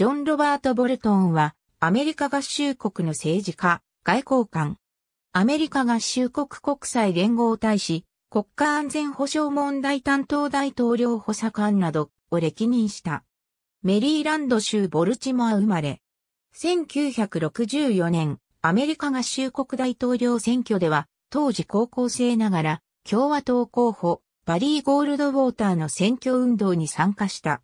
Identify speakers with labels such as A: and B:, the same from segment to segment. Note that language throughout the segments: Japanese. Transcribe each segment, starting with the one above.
A: ジョン・ロバート・ボルトンは、アメリカ合衆国の政治家、外交官。アメリカ合衆国国際連合大使、国家安全保障問題担当大統領補佐官などを歴任した。メリーランド州ボルチモア生まれ。1964年、アメリカ合衆国大統領選挙では、当時高校生ながら、共和党候補、バリー・ゴールドウォーターの選挙運動に参加した。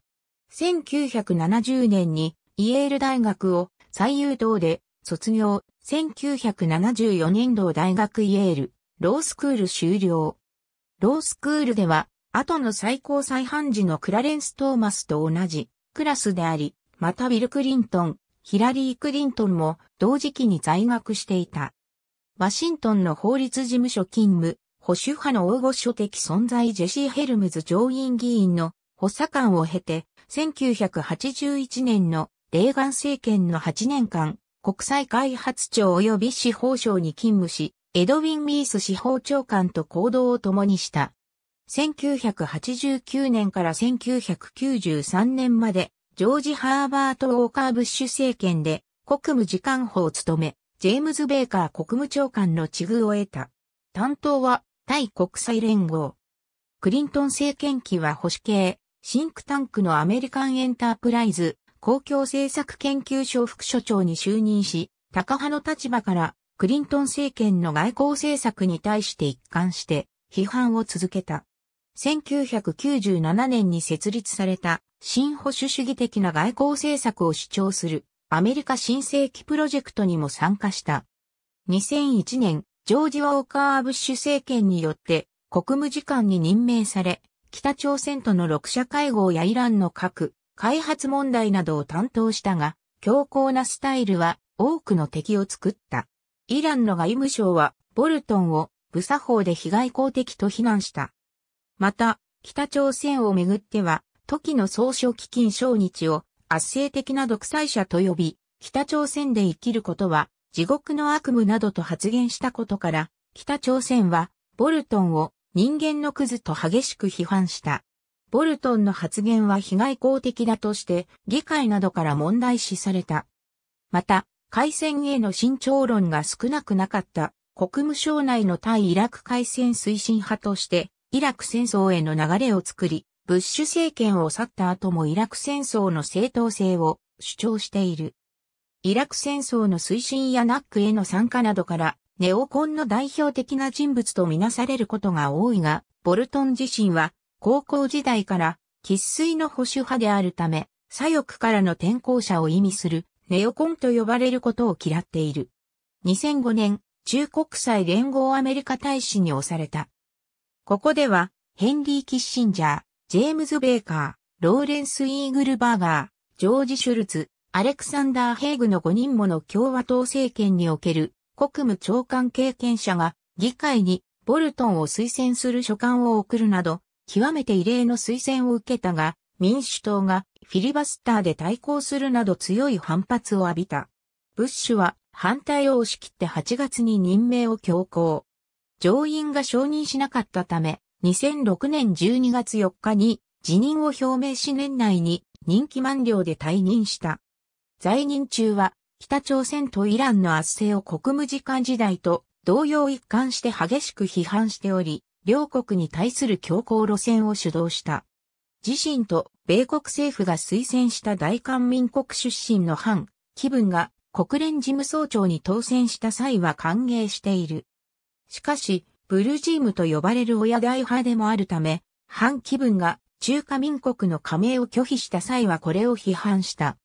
A: 1970年にイエール大学を最優等で卒業、1974年度大学イエール、ロースクール修了。ロースクールでは、後の最高裁判事のクラレンス・トーマスと同じクラスであり、またウィル・クリントン、ヒラリー・クリントンも同時期に在学していた。ワシントンの法律事務所勤務、保守派の大御所的存在ジェシー・ヘルムズ上院議員の補佐官を経て、1981年のレーガン政権の8年間、国際開発庁及び司法省に勤務し、エドウィン・ミース司法長官と行動を共にした。1989年から1993年まで、ジョージ・ハーバート・ウォーカー・ブッシュ政権で国務次官補を務め、ジェームズ・ベーカー国務長官の地遇を得た。担当は、対国際連合。クリントン政権期は保守系、シンクタンクのアメリカンエンタープライズ公共政策研究所副所長に就任し、高派の立場からクリントン政権の外交政策に対して一貫して批判を続けた。1997年に設立された新保守主義的な外交政策を主張するアメリカ新世紀プロジェクトにも参加した。2001年、ジョージ・ウォーカー・ブッシュ政権によって国務次官に任命され、北朝鮮との6者会合やイランの核、開発問題などを担当したが、強硬なスタイルは多くの敵を作った。イランの外務省は、ボルトンを、武作法で被害公的と非難した。また、北朝鮮をめぐっては、時の総書基金小日を圧政的な独裁者と呼び、北朝鮮で生きることは地獄の悪夢などと発言したことから、北朝鮮はボルトンを人間のクズと激しく批判した。ボルトンの発言は被害公的だとして議会などから問題視された。また、海戦への慎重論が少なくなかった国務省内の対イラク海戦推進派としてイラク戦争への流れを作り、ブッシュ政権を去った後もイラク戦争の正当性を主張している。イラク戦争の推進やナックへの参加などからネオコンの代表的な人物とみなされることが多いが、ボルトン自身は高校時代から喫水の保守派であるため、左翼からの転校者を意味するネオコンと呼ばれることを嫌っている。2005年、中国際連合アメリカ大使に押された。ここでは、ヘンリー・キッシンジャー、ジェームズ・ベーカー、ローレンス・イーグルバーガー、ジョージ・シュルツ、アレクサンダー・ヘイグの5人もの共和党政権における国務長官経験者が議会にボルトンを推薦する書簡を送るなど、極めて異例の推薦を受けたが、民主党がフィリバスターで対抗するなど強い反発を浴びた。ブッシュは反対を押し切って8月に任命を強行。上院が承認しなかったため、2006年12月4日に辞任を表明し年内に任期満了で退任した。在任中は北朝鮮とイランの圧政を国務次官時代と同様一貫して激しく批判しており、両国に対する強硬路線を主導した。自身と米国政府が推薦した大韓民国出身の反、気分が国連事務総長に当選した際は歓迎している。しかし、ブルージームと呼ばれる親大派でもあるため、反気分が中華民国の加盟を拒否した際はこれを批判した。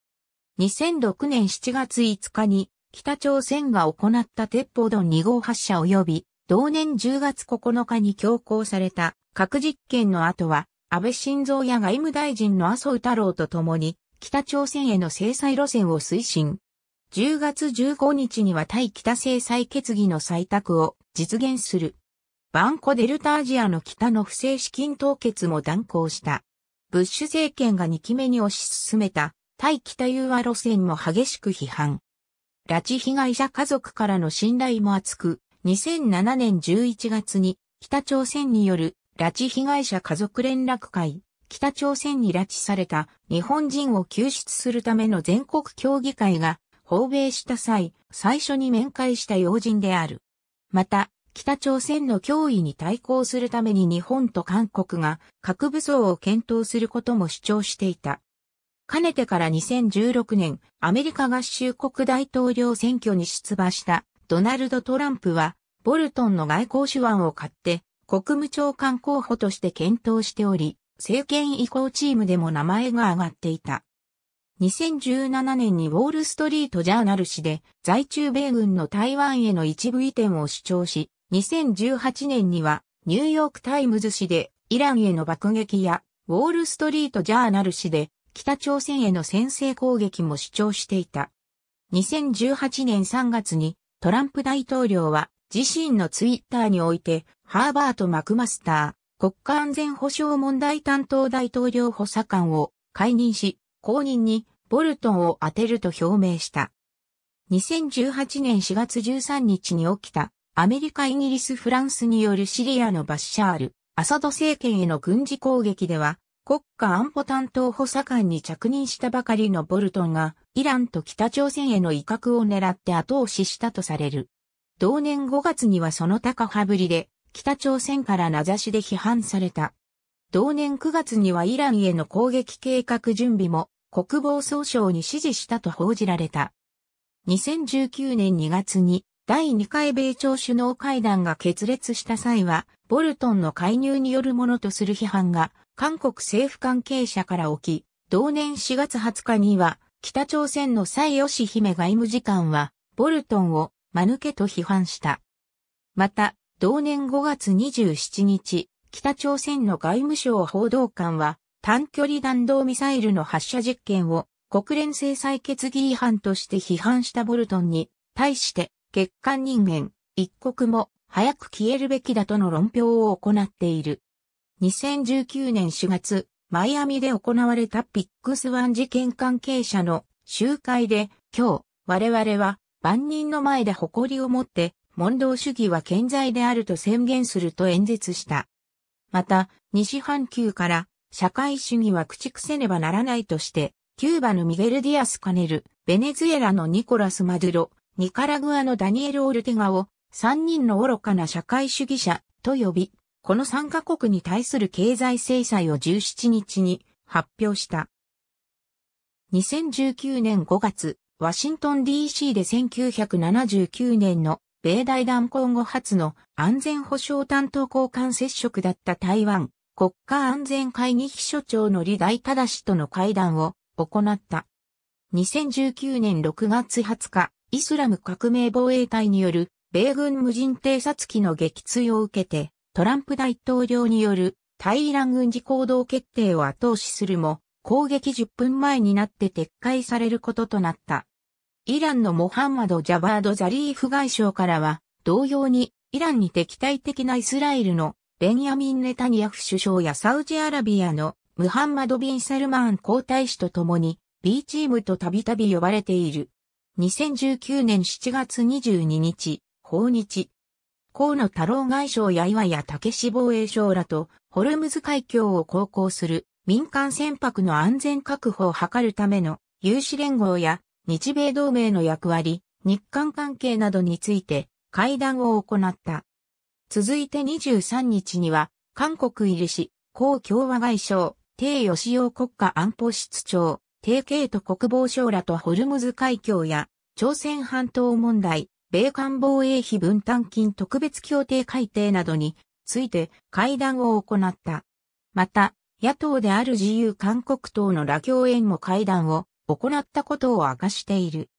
A: 2006年7月5日に北朝鮮が行った鉄砲ドン2号発射及び同年10月9日に強行された核実験の後は安倍晋三や外務大臣の麻生太郎と共に北朝鮮への制裁路線を推進。10月15日には対北制裁決議の採択を実現する。バンコデルタアジアの北の不正資金凍結も断行した。ブッシュ政権が2期目に推し進めた対北融和路線も激しく批判。拉致被害者家族からの信頼も厚く、2007年11月に北朝鮮による拉致被害者家族連絡会、北朝鮮に拉致された日本人を救出するための全国協議会が訪米した際、最初に面会した要人である。また、北朝鮮の脅威に対抗するために日本と韓国が核武装を検討することも主張していた。かねてから2016年、アメリカ合衆国大統領選挙に出馬したドナルド・トランプは、ボルトンの外交手腕を買って、国務長官候補として検討しており、政権移行チームでも名前が挙がっていた。2017年にウォールストリートジャーナル誌で在中米軍の台湾への一部移転を主張し、2018年にはニューヨークタイムズ誌でイランへの爆撃やウォールストリートジャーナル誌で北朝鮮への先制攻撃も主張していた。2018年3月にトランプ大統領は自身のツイッターにおいてハーバート・マクマスター国家安全保障問題担当大統領補佐官を解任し後任にボルトンを当てると表明した。2018年4月13日に起きたアメリカ、イギリス、フランスによるシリアのバッシャール、アサド政権への軍事攻撃では国家安保担当補佐官に着任したばかりのボルトンが、イランと北朝鮮への威嚇を狙って後押ししたとされる。同年5月にはその高羽振りで、北朝鮮から名指しで批判された。同年9月にはイランへの攻撃計画準備も国防総省に指示したと報じられた。2019年2月に第2回米朝首脳会談が決裂した際は、ボルトンの介入によるものとする批判が、韓国政府関係者から起き、同年4月20日には、北朝鮮の蔡義姫外務次官は、ボルトンを、間抜けと批判した。また、同年5月27日、北朝鮮の外務省報道官は、短距離弾道ミサイルの発射実験を、国連制裁決議違反として批判したボルトンに、対して、月間人間、一刻も早く消えるべきだとの論評を行っている。2019年4月、マイアミで行われたピックスワン事件関係者の集会で、今日、我々は万人の前で誇りを持って、問答主義は健在であると宣言すると演説した。また、西半球から社会主義は駆逐せねばならないとして、キューバのミゲル・ディアス・カネル、ベネズエラのニコラス・マドゥロ、ニカラグアのダニエル・オルテガを三人の愚かな社会主義者と呼び、この3カ国に対する経済制裁を17日に発表した。2019年5月、ワシントン DC で1979年の米大断交後初の安全保障担当交換接触だった台湾国家安全会議秘書長の李大忠氏との会談を行った。2019年6月20日、イスラム革命防衛隊による米軍無人偵察機の撃墜を受けて、トランプ大統領による対イラン軍事行動決定を後押しするも、攻撃10分前になって撤回されることとなった。イランのモハンマド・ジャバード・ザリーフ外相からは、同様にイランに敵対的なイスラエルのベンヤミン・ネタニヤフ首相やサウジアラビアのムハンマド・ビン・サルマン皇太子と共に B チームとたびたび呼ばれている2019年7月22日、訪日。河野太郎外相や岩谷武士防衛省らと、ホルムズ海峡を航行する民間船舶の安全確保を図るための有志連合や日米同盟の役割、日韓関係などについて会談を行った。続いて23日には、韓国入りし、公共和外相、帝吉洋国家安保室長、帝慶と国防省らとホルムズ海峡や朝鮮半島問題、米韓防衛費分担金特別協定改定などについて会談を行った。また、野党である自由韓国党の羅京園も会談を行ったことを明かしている。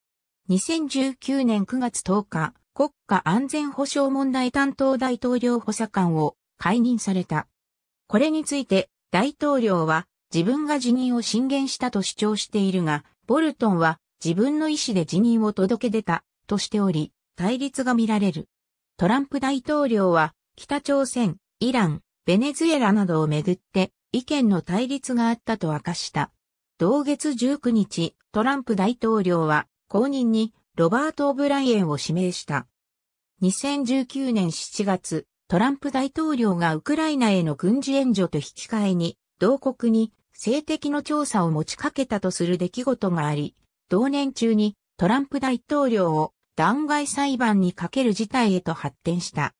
A: 2019年9月10日、国家安全保障問題担当大統領補佐官を解任された。これについて大統領は自分が辞任を進言したと主張しているが、ボルトンは自分の意思で辞任を届け出たとしており、対立が見られる。トランプ大統領は北朝鮮、イラン、ベネズエラなどをめぐって意見の対立があったと明かした。同月19日、トランプ大統領は後任にロバート・オブライエンを指名した。2019年7月、トランプ大統領がウクライナへの軍事援助と引き換えに、同国に性的の調査を持ちかけたとする出来事があり、同年中にトランプ大統領を弾劾裁判にかける事態へと発展した。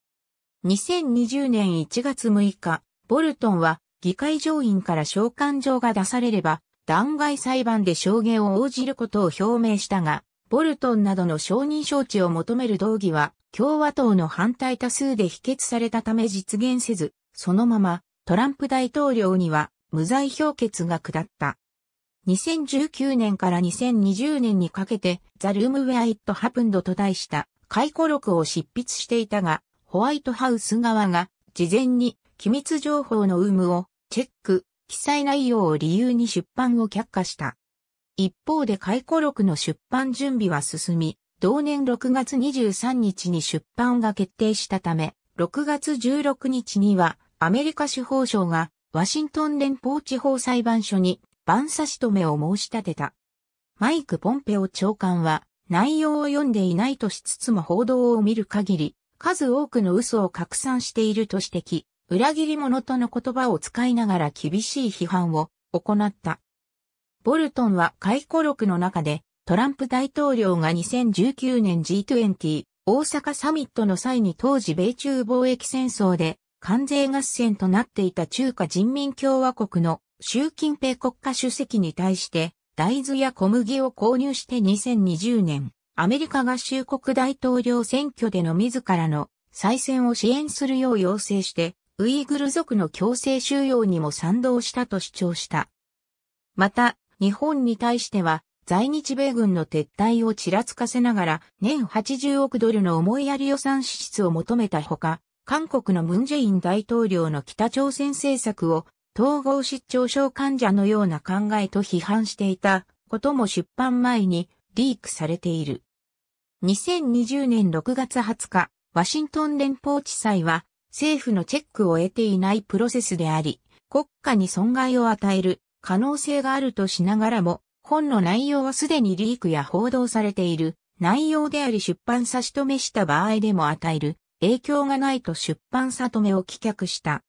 A: 2020年1月6日、ボルトンは議会上院から召喚状が出されれば、弾劾裁判で証言を応じることを表明したが、ボルトンなどの承認承知を求める動議は共和党の反対多数で否決されたため実現せず、そのままトランプ大統領には無罪評決が下った。2019年から2020年にかけて、The Room Where It Happened と題した回顧録を執筆していたが、ホワイトハウス側が事前に機密情報の有無をチェック、記載内容を理由に出版を却下した。一方で回顧録の出版準備は進み、同年6月23日に出版が決定したため、6月16日にはアメリカ司法省がワシントン連邦地方裁判所に番差し止めを申し立てた。マイク・ポンペオ長官は内容を読んでいないとしつつも報道を見る限り、数多くの嘘を拡散していると指摘、裏切り者との言葉を使いながら厳しい批判を行った。ボルトンは回顧録の中で、トランプ大統領が2019年 G20 大阪サミットの際に当時米中貿易戦争で関税合戦となっていた中華人民共和国の習近平国家主席に対して大豆や小麦を購入して2020年、アメリカ合衆国大統領選挙での自らの再選を支援するよう要請して、ウイグル族の強制収容にも賛同したと主張した。また、日本に対しては、在日米軍の撤退をちらつかせながら、年80億ドルの思いやり予算支出を求めたほか、韓国のムンジェイン大統領の北朝鮮政策を統合失調症患者のような考えと批判していたことも出版前にリークされている。2020年6月20日、ワシントン連邦地裁は政府のチェックを得ていないプロセスであり、国家に損害を与える可能性があるとしながらも、本の内容はすでにリークや報道されている内容であり出版差し止めした場合でも与える影響がないと出版差止めを棄却した。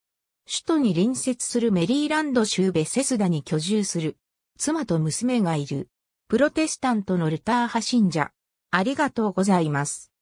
A: 首都に隣接するメリーランド州ベセスダに居住する。妻と娘がいる。プロテスタントのルター派信者。ありがとうございます。